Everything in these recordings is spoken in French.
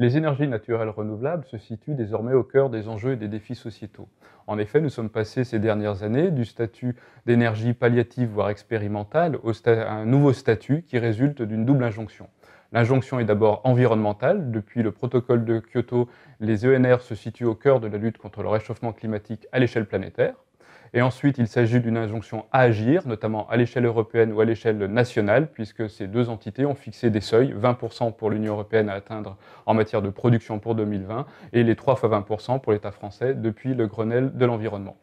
Les énergies naturelles renouvelables se situent désormais au cœur des enjeux et des défis sociétaux. En effet, nous sommes passés ces dernières années du statut d'énergie palliative, voire expérimentale, à un nouveau statut qui résulte d'une double injonction. L'injonction est d'abord environnementale. Depuis le protocole de Kyoto, les ENR se situent au cœur de la lutte contre le réchauffement climatique à l'échelle planétaire. Et ensuite, il s'agit d'une injonction à agir, notamment à l'échelle européenne ou à l'échelle nationale, puisque ces deux entités ont fixé des seuils, 20% pour l'Union européenne à atteindre en matière de production pour 2020, et les 3 fois 20% pour l'État français depuis le Grenelle de l'environnement.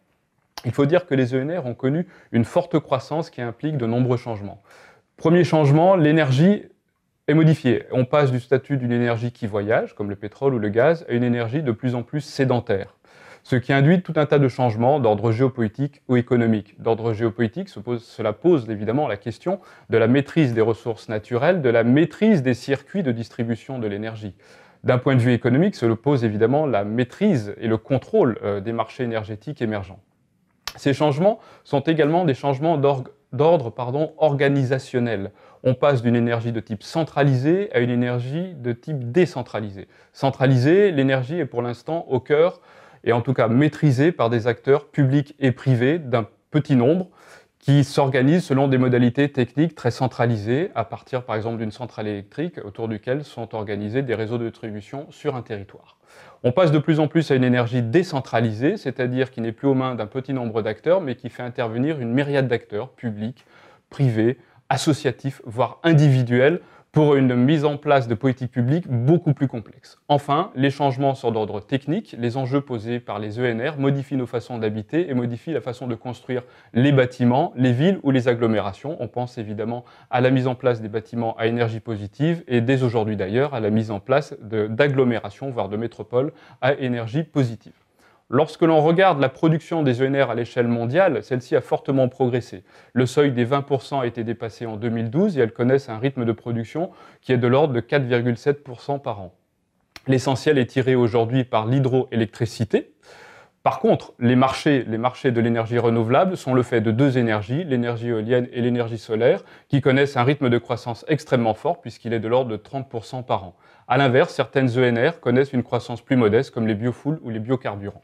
Il faut dire que les ENR ont connu une forte croissance qui implique de nombreux changements. Premier changement, l'énergie est modifiée. On passe du statut d'une énergie qui voyage, comme le pétrole ou le gaz, à une énergie de plus en plus sédentaire ce qui induit tout un tas de changements d'ordre géopolitique ou économique. D'ordre géopolitique, cela pose évidemment la question de la maîtrise des ressources naturelles, de la maîtrise des circuits de distribution de l'énergie. D'un point de vue économique, cela pose évidemment la maîtrise et le contrôle euh, des marchés énergétiques émergents. Ces changements sont également des changements d'ordre organisationnel. On passe d'une énergie de type centralisée à une énergie de type décentralisée. Centralisée, l'énergie est pour l'instant au cœur et en tout cas maîtrisée par des acteurs publics et privés d'un petit nombre qui s'organisent selon des modalités techniques très centralisées, à partir par exemple d'une centrale électrique autour duquel sont organisés des réseaux de distribution sur un territoire. On passe de plus en plus à une énergie décentralisée, c'est-à-dire qui n'est plus aux mains d'un petit nombre d'acteurs, mais qui fait intervenir une myriade d'acteurs, publics, privés, associatifs, voire individuels, pour une mise en place de politiques publiques beaucoup plus complexes. Enfin, les changements sont d'ordre technique, les enjeux posés par les ENR modifient nos façons d'habiter et modifient la façon de construire les bâtiments, les villes ou les agglomérations. On pense évidemment à la mise en place des bâtiments à énergie positive et dès aujourd'hui d'ailleurs à la mise en place d'agglomérations, voire de métropoles à énergie positive. Lorsque l'on regarde la production des ENR à l'échelle mondiale, celle-ci a fortement progressé. Le seuil des 20% a été dépassé en 2012 et elles connaissent un rythme de production qui est de l'ordre de 4,7% par an. L'essentiel est tiré aujourd'hui par l'hydroélectricité. Par contre, les marchés, les marchés de l'énergie renouvelable sont le fait de deux énergies, l'énergie éolienne et l'énergie solaire, qui connaissent un rythme de croissance extrêmement fort puisqu'il est de l'ordre de 30% par an. À l'inverse, certaines ENR connaissent une croissance plus modeste comme les biofoules ou les biocarburants.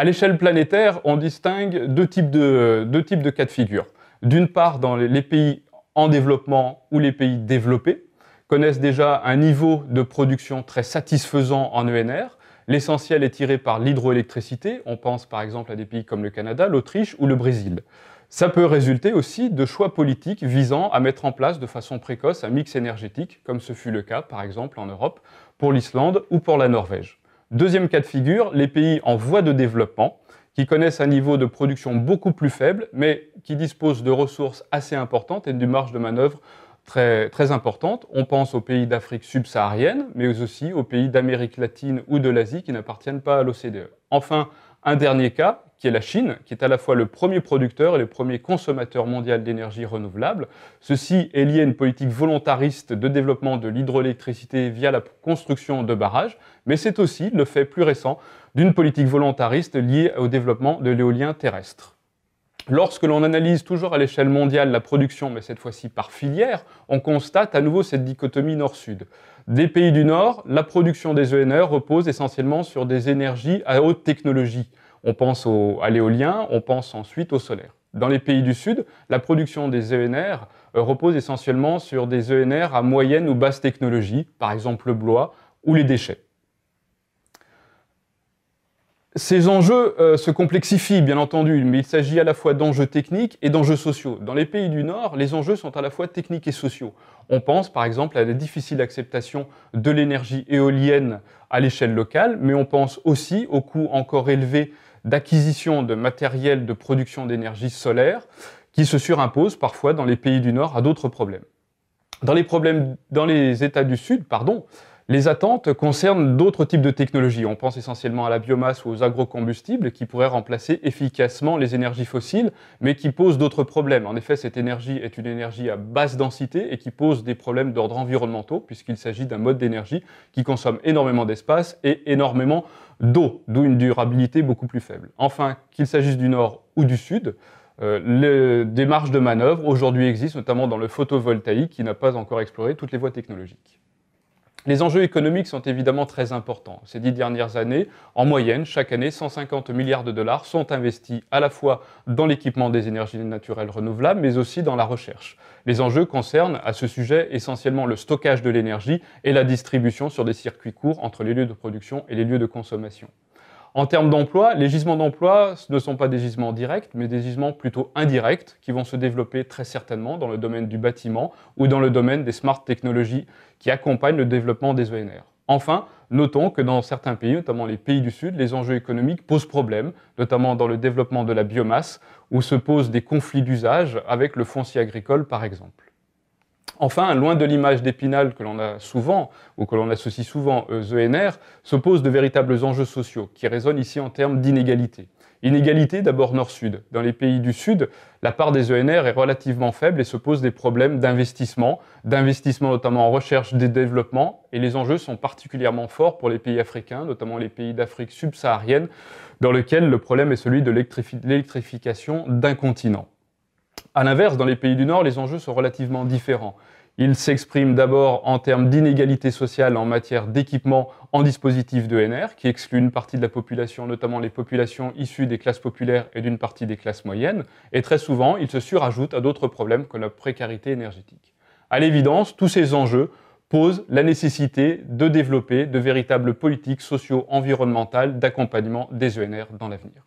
À l'échelle planétaire, on distingue deux types de, deux types de cas de figure. D'une part, dans les pays en développement ou les pays développés, connaissent déjà un niveau de production très satisfaisant en ENR. L'essentiel est tiré par l'hydroélectricité. On pense par exemple à des pays comme le Canada, l'Autriche ou le Brésil. Ça peut résulter aussi de choix politiques visant à mettre en place de façon précoce un mix énergétique, comme ce fut le cas par exemple en Europe, pour l'Islande ou pour la Norvège. Deuxième cas de figure, les pays en voie de développement, qui connaissent un niveau de production beaucoup plus faible, mais qui disposent de ressources assez importantes et d'une marge de manœuvre très, très importante. On pense aux pays d'Afrique subsaharienne, mais aussi aux pays d'Amérique latine ou de l'Asie qui n'appartiennent pas à l'OCDE. Enfin, un dernier cas, qui est la Chine, qui est à la fois le premier producteur et le premier consommateur mondial d'énergie renouvelable. Ceci est lié à une politique volontariste de développement de l'hydroélectricité via la construction de barrages, mais c'est aussi le fait plus récent d'une politique volontariste liée au développement de l'éolien terrestre. Lorsque l'on analyse toujours à l'échelle mondiale la production, mais cette fois-ci par filière, on constate à nouveau cette dichotomie nord-sud des pays du Nord, la production des ENR repose essentiellement sur des énergies à haute technologie. On pense à l'éolien, on pense ensuite au solaire. Dans les pays du Sud, la production des ENR euh, repose essentiellement sur des ENR à moyenne ou basse technologie, par exemple le bois ou les déchets. Ces enjeux euh, se complexifient, bien entendu, mais il s'agit à la fois d'enjeux techniques et d'enjeux sociaux. Dans les pays du Nord, les enjeux sont à la fois techniques et sociaux. On pense par exemple à la difficile acceptation de l'énergie éolienne à l'échelle locale, mais on pense aussi aux coûts encore élevés d'acquisition de matériel de production d'énergie solaire qui se surimposent parfois dans les pays du Nord à d'autres problèmes. Dans les, problèmes, dans les États du Sud, pardon, les attentes concernent d'autres types de technologies. On pense essentiellement à la biomasse ou aux agrocombustibles qui pourraient remplacer efficacement les énergies fossiles, mais qui posent d'autres problèmes. En effet, cette énergie est une énergie à basse densité et qui pose des problèmes d'ordre environnementaux, puisqu'il s'agit d'un mode d'énergie qui consomme énormément d'espace et énormément d'eau, d'où une durabilité beaucoup plus faible. Enfin, qu'il s'agisse du nord ou du sud, euh, les démarches de manœuvre aujourd'hui existent, notamment dans le photovoltaïque, qui n'a pas encore exploré toutes les voies technologiques. Les enjeux économiques sont évidemment très importants. Ces dix dernières années, en moyenne, chaque année, 150 milliards de dollars sont investis à la fois dans l'équipement des énergies naturelles renouvelables, mais aussi dans la recherche. Les enjeux concernent à ce sujet essentiellement le stockage de l'énergie et la distribution sur des circuits courts entre les lieux de production et les lieux de consommation. En termes d'emploi, les gisements d'emploi ne sont pas des gisements directs, mais des gisements plutôt indirects qui vont se développer très certainement dans le domaine du bâtiment ou dans le domaine des smart technologies qui accompagnent le développement des ENR. Enfin, notons que dans certains pays, notamment les pays du Sud, les enjeux économiques posent problème, notamment dans le développement de la biomasse, où se posent des conflits d'usage avec le foncier agricole par exemple. Enfin, loin de l'image d'Épinal que l'on a souvent, ou que l'on associe souvent aux euh, ENR, se posent de véritables enjeux sociaux, qui résonnent ici en termes d'inégalité. Inégalité d'abord nord-sud. Dans les pays du sud, la part des ENR est relativement faible et se pose des problèmes d'investissement, d'investissement notamment en recherche des développement. et les enjeux sont particulièrement forts pour les pays africains, notamment les pays d'Afrique subsaharienne, dans lesquels le problème est celui de l'électrification d'un continent. À l'inverse, dans les pays du Nord, les enjeux sont relativement différents. Ils s'expriment d'abord en termes d'inégalité sociale en matière d'équipement en dispositif d'ENR, qui exclut une partie de la population, notamment les populations issues des classes populaires et d'une partie des classes moyennes, et très souvent, ils se surajoutent à d'autres problèmes que la précarité énergétique. À l'évidence, tous ces enjeux posent la nécessité de développer de véritables politiques socio-environnementales d'accompagnement des ENR dans l'avenir.